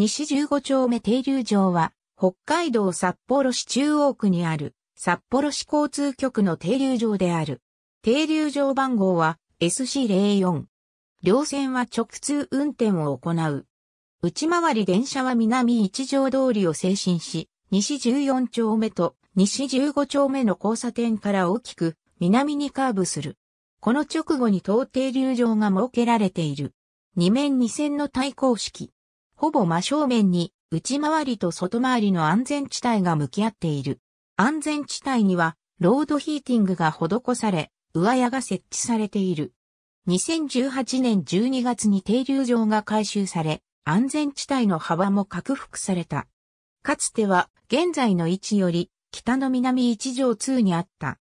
西15丁目停留場は、北海道札幌市中央区にある、札幌市交通局の停留場である。停留場番号は SC04。両線は直通運転を行う。内回り電車は南一条通りを精進し、西14丁目と西15丁目の交差点から大きく南にカーブする。この直後に当停留場が設けられている。二面二線の対抗式。ほぼ真正面に内回りと外回りの安全地帯が向き合っている。安全地帯にはロードヒーティングが施され、上屋が設置されている。2018年12月に停留場が改修され、安全地帯の幅も拡幅された。かつては現在の位置より北の南1条2にあった。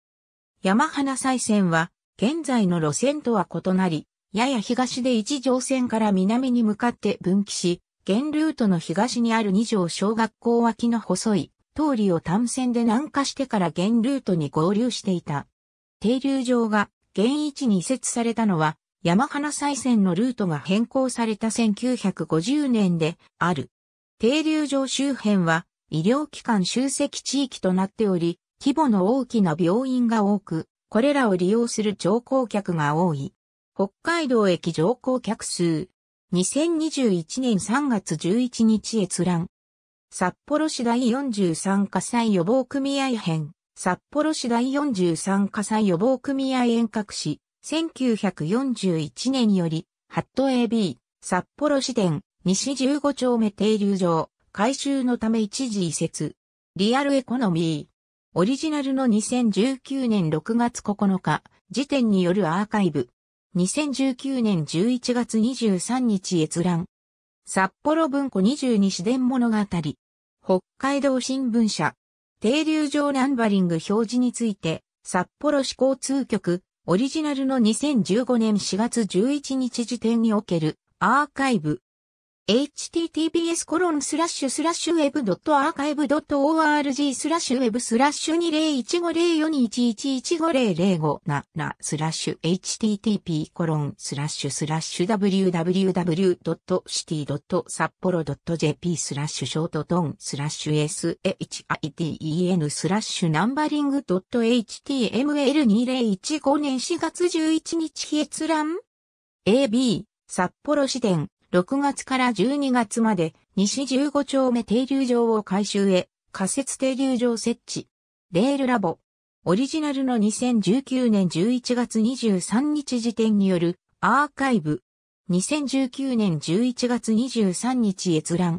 山花再線は現在の路線とは異なり、やや東で一条線から南に向かって分岐し、現ルートの東にある二条小学校脇の細い通りを単線で南下してから現ルートに合流していた。停留場が現位置に移設されたのは山花再線のルートが変更された1950年である。停留場周辺は医療機関集積地域となっており、規模の大きな病院が多く、これらを利用する乗降客が多い。北海道駅乗降客数2021年3月11日閲覧。札幌市第43火災予防組合編。札幌市第43火災予防組合遠隔市、1941年より、ハット AB、札幌市電、西15丁目停留場、改修のため一時移設。リアルエコノミー。オリジナルの2019年6月9日、時点によるアーカイブ。2019年11月23日閲覧。札幌文庫22市伝物語。北海道新聞社。停留場ナンバリング表示について、札幌市交通局、オリジナルの2015年4月11日時点におけるアーカイブ、https コロンスラッシュスラッシュウェブド web.archive.org スラッシュウェブスラッシュ20150421115005スラッシュ http コロンスラッシュスラッシュ www.city.sapporo.jp スラッシュショートトンスラッシュ shiden スラッシュナンバリングドット .html2015 年4月11日閲覧 AB 札幌支店6月から12月まで西15丁目停留場を改修へ仮設停留場設置。レールラボ。オリジナルの2019年11月23日時点によるアーカイブ。2019年11月23日閲覧。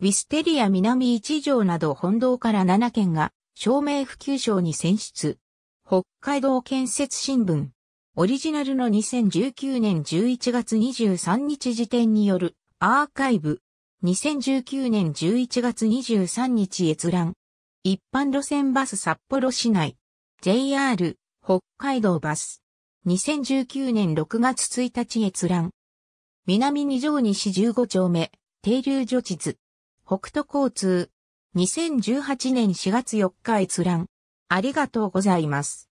ウィステリア南一条など本堂から7件が照明普及賞に選出。北海道建設新聞。オリジナルの2019年11月23日時点によるアーカイブ。2019年11月23日閲覧。一般路線バス札幌市内。JR 北海道バス。2019年6月1日閲覧。南二条西15丁目、停留所地図。北斗交通。2018年4月4日閲覧。ありがとうございます。